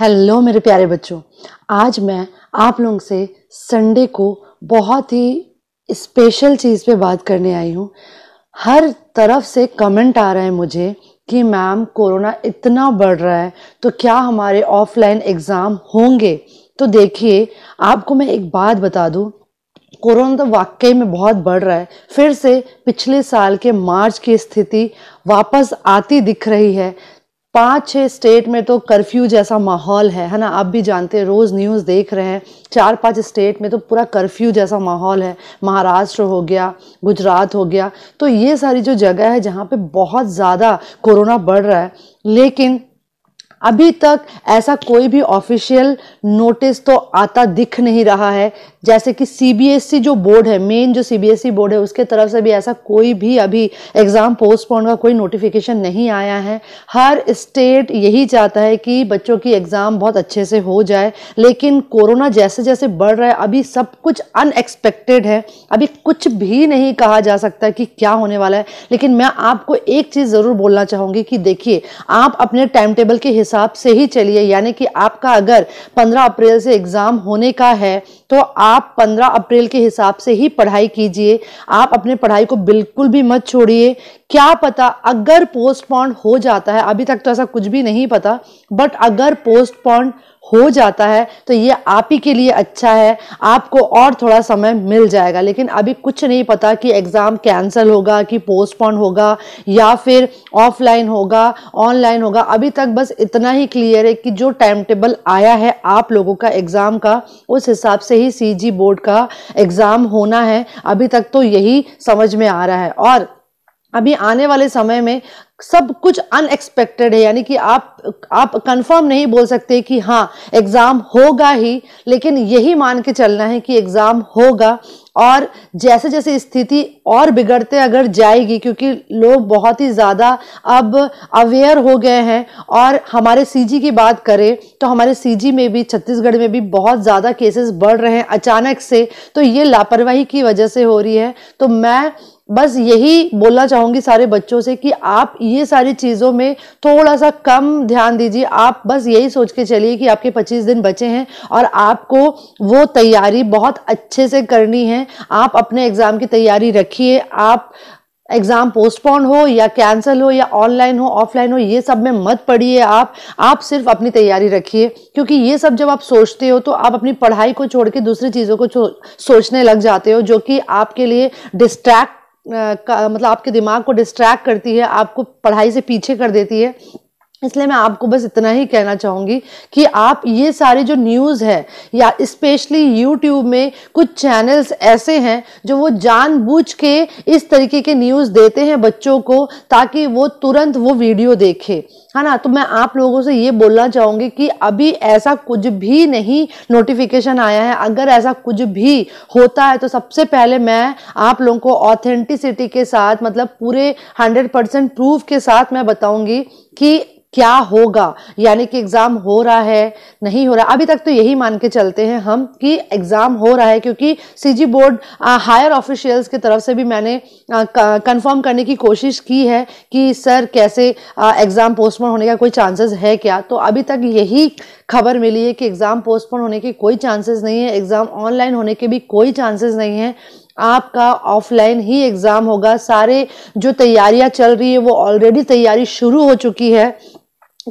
hello मेरे प्यारे बच्चों आज मैं आप लोगों से संडे को बहुत ही स्पेशल चीज़ पे बात करने आई हूँ हर तरफ से कमेंट आ रहा है मुझे कि मैम कोरोना इतना बढ़ रहा है तो क्या हमारे ऑफलाइन एग्ज़ाम होंगे तो देखिए आपको मैं एक बात बता दूँ कोरोना तो वाकई में बहुत बढ़ रहा है फिर से पिछले साल के मार्च की स्थिति वापस आती दिख रही है पाँच छः स्टेट में तो कर्फ्यू जैसा माहौल है है ना आप भी जानते हैं रोज़ न्यूज़ देख रहे हैं चार पांच स्टेट में तो पूरा कर्फ्यू जैसा माहौल है महाराष्ट्र हो गया गुजरात हो गया तो ये सारी जो जगह है जहाँ पे बहुत ज़्यादा कोरोना बढ़ रहा है लेकिन अभी तक ऐसा कोई भी ऑफिशियल नोटिस तो आता दिख नहीं रहा है जैसे कि सीबीएसई e जो बोर्ड है मेन जो सीबीएसई e बोर्ड है उसके तरफ से भी ऐसा कोई भी अभी एग्ज़ाम पोस्टपोन का कोई नोटिफिकेशन नहीं आया है हर स्टेट यही चाहता है कि बच्चों की एग्ज़ाम बहुत अच्छे से हो जाए लेकिन कोरोना जैसे जैसे बढ़ रहा है अभी सब कुछ अनएक्सपेक्टेड है अभी कुछ भी नहीं कहा जा सकता कि क्या होने वाला है लेकिन मैं आपको एक चीज़ ज़रूर बोलना चाहूँगी कि देखिए आप अपने टाइम टेबल के हिसाब हिसाब से ही चलिए यानी कि आपका अगर 15 अप्रैल से एग्ज़ाम होने का है तो आप 15 अप्रैल के हिसाब से ही पढ़ाई कीजिए आप अपने पढ़ाई को बिल्कुल भी मत छोड़िए क्या पता अगर पोस्टपोन्ड हो जाता है अभी तक तो ऐसा कुछ भी नहीं पता बट अगर पोस्टपोन्ड हो जाता है तो ये आप ही के लिए अच्छा है आपको और थोड़ा समय मिल जाएगा लेकिन अभी कुछ नहीं पता कि एग्ज़ाम कैंसिल होगा कि पोस्टपोन होगा या फिर ऑफलाइन होगा ऑनलाइन होगा अभी तक बस इतना ही क्लियर है कि जो टाइम टेबल आया है आप लोगों का एग्ज़ाम का उस हिसाब से ही सीजी बोर्ड का एग्ज़ाम होना है अभी तक तो यही समझ में आ रहा है और अभी आने वाले समय में सब कुछ अनएक्सपेक्टेड है यानी कि आप आप कंफर्म नहीं बोल सकते कि हाँ एग्ज़ाम होगा ही लेकिन यही मान के चलना है कि एग्ज़ाम होगा और जैसे जैसे स्थिति और बिगड़ते अगर जाएगी क्योंकि लोग बहुत ही ज़्यादा अब अवेयर हो गए हैं और हमारे सीजी की बात करें तो हमारे सीजी में भी छत्तीसगढ़ में भी बहुत ज़्यादा केसेस बढ़ रहे हैं अचानक से तो ये लापरवाही की वजह से हो रही है तो मैं बस यही बोलना चाहूंगी सारे बच्चों से कि आप ये सारी चीज़ों में थोड़ा सा कम ध्यान दीजिए आप बस यही सोच के चलिए कि आपके 25 दिन बचे हैं और आपको वो तैयारी बहुत अच्छे से करनी है आप अपने एग्ज़ाम की तैयारी रखिए आप एग्ज़ाम पोस्टपोन हो या कैंसिल हो या ऑनलाइन हो ऑफलाइन हो ये सब में मत पढ़िए आप आप सिर्फ अपनी तैयारी रखिए क्योंकि ये सब जब आप सोचते हो तो आप अपनी पढ़ाई को छोड़ के दूसरी चीज़ों को सोचने लग जाते हो जो कि आपके लिए डिस्ट्रैक्ट का मतलब आपके दिमाग को डिस्ट्रैक्ट करती है आपको पढ़ाई से पीछे कर देती है इसलिए मैं आपको बस इतना ही कहना चाहूँगी कि आप ये सारी जो न्यूज़ है या स्पेशली यूट्यूब में कुछ चैनल्स ऐसे हैं जो वो जानबूझ के इस तरीके के न्यूज़ देते हैं बच्चों को ताकि वो तुरंत वो वीडियो देखे है ना तो मैं आप लोगों से ये बोलना चाहूँगी कि अभी ऐसा कुछ भी नहीं नोटिफिकेशन आया है अगर ऐसा कुछ भी होता है तो सबसे पहले मैं आप लोगों को ऑथेंटिसिटी के साथ मतलब पूरे हंड्रेड परसेंट प्रूफ के साथ मैं बताऊँगी कि क्या होगा यानी कि एग्ज़ाम हो रहा है नहीं हो रहा अभी तक तो यही मान के चलते हैं हम कि एग्ज़ाम हो रहा है क्योंकि सीजी बोर्ड हायर ऑफिशियल्स की तरफ से भी मैंने कंफर्म करने की कोशिश की है कि सर कैसे एग्ज़ाम पोस्टपोन होने का कोई चांसेस है क्या तो अभी तक यही खबर मिली है कि एग्ज़ाम पोस्टपोन होने के कोई चांसेस नहीं है एग्ज़ाम ऑनलाइन होने के भी कोई चांसेस नहीं है आपका ऑफलाइन ही एग्ज़ाम होगा सारे जो तैयारियां चल रही है वो ऑलरेडी तैयारी शुरू हो चुकी है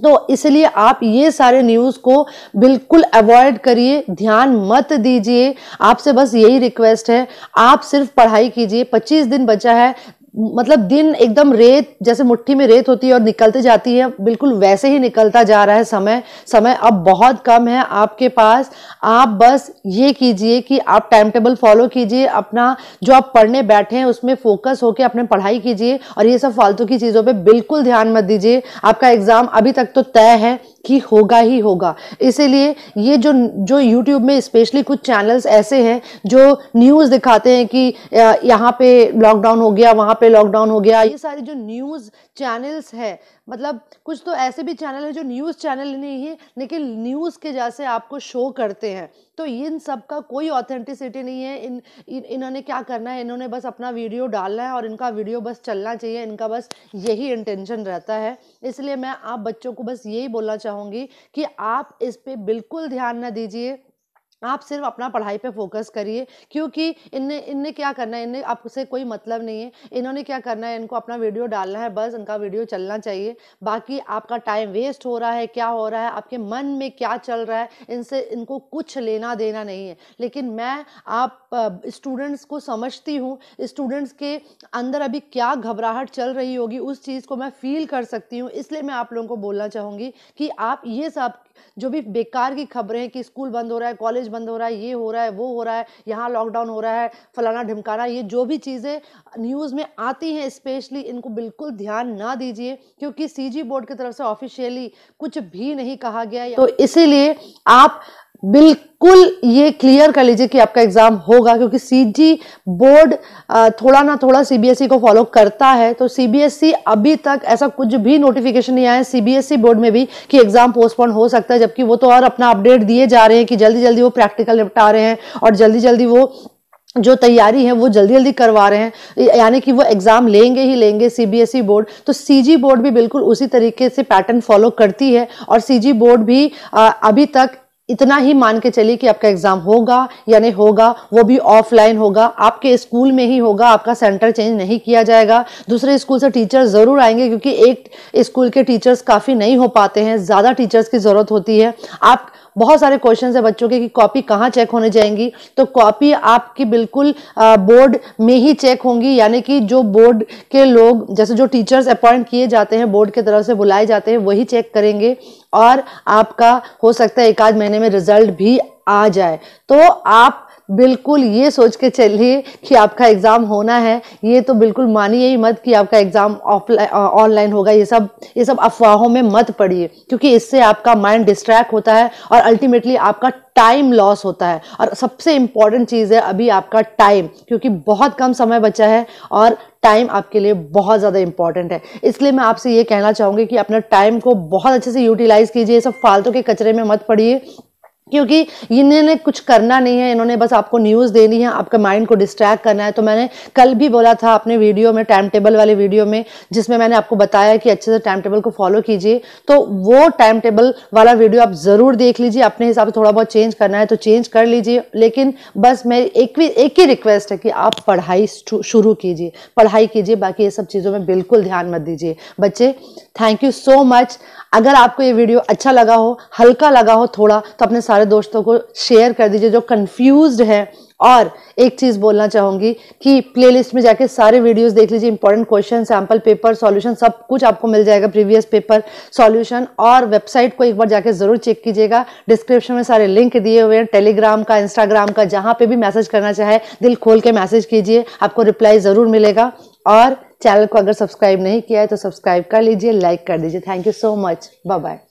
तो इसलिए आप ये सारे न्यूज़ को बिल्कुल अवॉइड करिए ध्यान मत दीजिए आपसे बस यही रिक्वेस्ट है आप सिर्फ पढ़ाई कीजिए 25 दिन बचा है मतलब दिन एकदम रेत जैसे मुट्ठी में रेत होती है और निकलते जाती है बिल्कुल वैसे ही निकलता जा रहा है समय समय अब बहुत कम है आपके पास आप बस ये कीजिए कि आप टाइम टेबल फॉलो कीजिए अपना जो आप पढ़ने बैठे हैं उसमें फोकस होकर अपने पढ़ाई कीजिए और ये सब फालतू की चीज़ों पर बिल्कुल ध्यान मत दीजिए आपका एग्ज़ाम अभी तक तो तय है कि होगा ही होगा इसीलिए ये जो जो यूट्यूब में स्पेशली कुछ चैनल्स ऐसे हैं जो न्यूज़ दिखाते हैं कि यहाँ पे लॉकडाउन हो गया वहाँ पे लॉकडाउन हो गया ये सारी जो न्यूज़ चैनल्स हैं मतलब कुछ तो ऐसे भी चैनल हैं जो न्यूज़ चैनल नहीं है लेकिन न्यूज़ के जैसे आपको शो करते हैं तो इन सब का कोई ऑथेंटिसिटी नहीं है इन, इन इन्होंने क्या करना है इन्होंने बस अपना वीडियो डालना है और इनका वीडियो बस चलना चाहिए इनका बस यही इंटेंशन रहता है इसलिए मैं आप बच्चों को बस यही बोलना चाहूंगी कि आप इस पर बिल्कुल ध्यान ना दीजिए आप सिर्फ अपना पढ़ाई पे फोकस करिए क्योंकि इनने इनने क्या करना है इनने आपसे कोई मतलब नहीं है इन्होंने क्या करना है इनको अपना वीडियो डालना है बस इनका वीडियो चलना चाहिए बाकी आपका टाइम वेस्ट हो रहा है क्या हो रहा है आपके मन में क्या चल रहा है इनसे इनको कुछ लेना देना नहीं है लेकिन मैं आप स्टूडेंट्स को समझती हूँ स्टूडेंट्स के अंदर अभी क्या घबराहट चल रही होगी उस चीज़ को मैं फील कर सकती हूँ इसलिए मैं आप लोगों को बोलना चाहूँगी कि आप ये सब जो भी बेकार की खबरें हैं कि स्कूल बंद हो रहा है कॉलेज बंद हो रहा है ये हो रहा है वो हो रहा है यहाँ लॉकडाउन हो रहा है फलाना ढिमकाना ये जो भी चीज़ें न्यूज़ में आती हैं स्पेशली इनको बिल्कुल ध्यान ना दीजिए क्योंकि सी बोर्ड की तरफ से ऑफिशियली कुछ भी नहीं कहा गया तो इसीलिए आप बिल्कुल ये क्लियर कर लीजिए कि आपका एग्जाम होगा क्योंकि सीजी बोर्ड थोड़ा ना थोड़ा सीबीएसई e को फॉलो करता है तो सीबीएसई e अभी तक ऐसा कुछ भी नोटिफिकेशन नहीं आया सीबीएसई बोर्ड e में भी कि एग्जाम पोस्टपोन हो सकता है जबकि वो तो और अपना अपडेट दिए जा रहे हैं कि जल्दी जल्दी वो प्रैक्टिकल निपटा रहे हैं और जल्दी जल्दी वो जो तैयारी है वो जल्दी जल्दी करवा रहे हैं यानी कि वो एग्जाम लेंगे ही लेंगे सीबीएसई बोर्ड तो सीजी बोर्ड भी बिल्कुल उसी तरीके से पैटर्न फॉलो करती है और सीजी बोर्ड भी अभी तक इतना ही मान के चलिए कि आपका एग्जाम होगा या नहीं होगा वो भी ऑफलाइन होगा आपके स्कूल में ही होगा आपका सेंटर चेंज नहीं किया जाएगा दूसरे स्कूल से टीचर ज़रूर आएंगे क्योंकि एक स्कूल के टीचर्स काफ़ी नहीं हो पाते हैं ज़्यादा टीचर्स की ज़रूरत होती है आप बहुत सारे क्वेश्चन है बच्चों के कि कॉपी कहाँ चेक होने जाएंगी तो कॉपी आपकी बिल्कुल बोर्ड में ही चेक होंगी यानी कि जो बोर्ड के लोग जैसे जो टीचर्स अपॉइंट किए जाते हैं बोर्ड की तरफ से बुलाए जाते हैं वही चेक करेंगे और आपका हो सकता है एक आध महीने में रिजल्ट भी आ जाए तो आप बिल्कुल ये सोच के चलिए कि आपका एग्ज़ाम होना है ये तो बिल्कुल मानिए ही मत कि आपका एग्ज़ाम ऑफलाइन ऑनलाइन होगा ये सब ये सब अफवाहों में मत पड़िए क्योंकि इससे आपका माइंड डिस्ट्रैक्ट होता है और अल्टीमेटली आपका टाइम लॉस होता है और सबसे इम्पॉर्टेंट चीज़ है अभी आपका टाइम क्योंकि बहुत कम समय बचा है और टाइम आपके लिए बहुत ज़्यादा इंपॉर्टेंट है इसलिए मैं आपसे ये कहना चाहूँगी कि अपना टाइम को बहुत अच्छे से यूटिलाइज़ कीजिए सब फालतू के कचरे में मत पड़िए क्योंकि इन्होंने कुछ करना नहीं है इन्होंने बस आपको न्यूज़ देनी है आपके माइंड को डिस्ट्रैक्ट करना है तो मैंने कल भी बोला था अपने वीडियो में टाइम टेबल वाले वीडियो में जिसमें मैंने आपको बताया कि अच्छे से टाइम टेबल को फॉलो कीजिए तो वो टाइम टेबल वाला वीडियो आप ज़रूर देख लीजिए अपने हिसाब से थोड़ा बहुत चेंज करना है तो चेंज कर लीजिए लेकिन बस मेरी एक भी एक ही रिक्वेस्ट है कि आप पढ़ाई शुरू कीजिए पढ़ाई कीजिए बाकी ये सब चीज़ों में बिल्कुल ध्यान मत दीजिए बच्चे थैंक यू सो मच अगर आपको ये वीडियो अच्छा लगा हो हल्का लगा हो थोड़ा तो अपने सारे दोस्तों को शेयर कर दीजिए जो कन्फ्यूज है और एक चीज़ बोलना चाहूँगी कि प्लेलिस्ट में जाके सारे वीडियोस देख लीजिए important question sample paper solution सब कुछ आपको मिल जाएगा प्रीवियस पेपर सॉल्यूशन और वेबसाइट को एक बार जाके ज़रूर चेक कीजिएगा डिस्क्रिप्शन में सारे लिंक दिए हुए हैं टेलीग्राम का इंस्टाग्राम का जहाँ पे भी मैसेज करना चाहे दिल खोल के मैसेज कीजिए आपको रिप्लाई ज़रूर मिलेगा और चैनल को अगर सब्सक्राइब नहीं किया है तो सब्सक्राइब कर लीजिए लाइक कर दीजिए thank you so much bye bye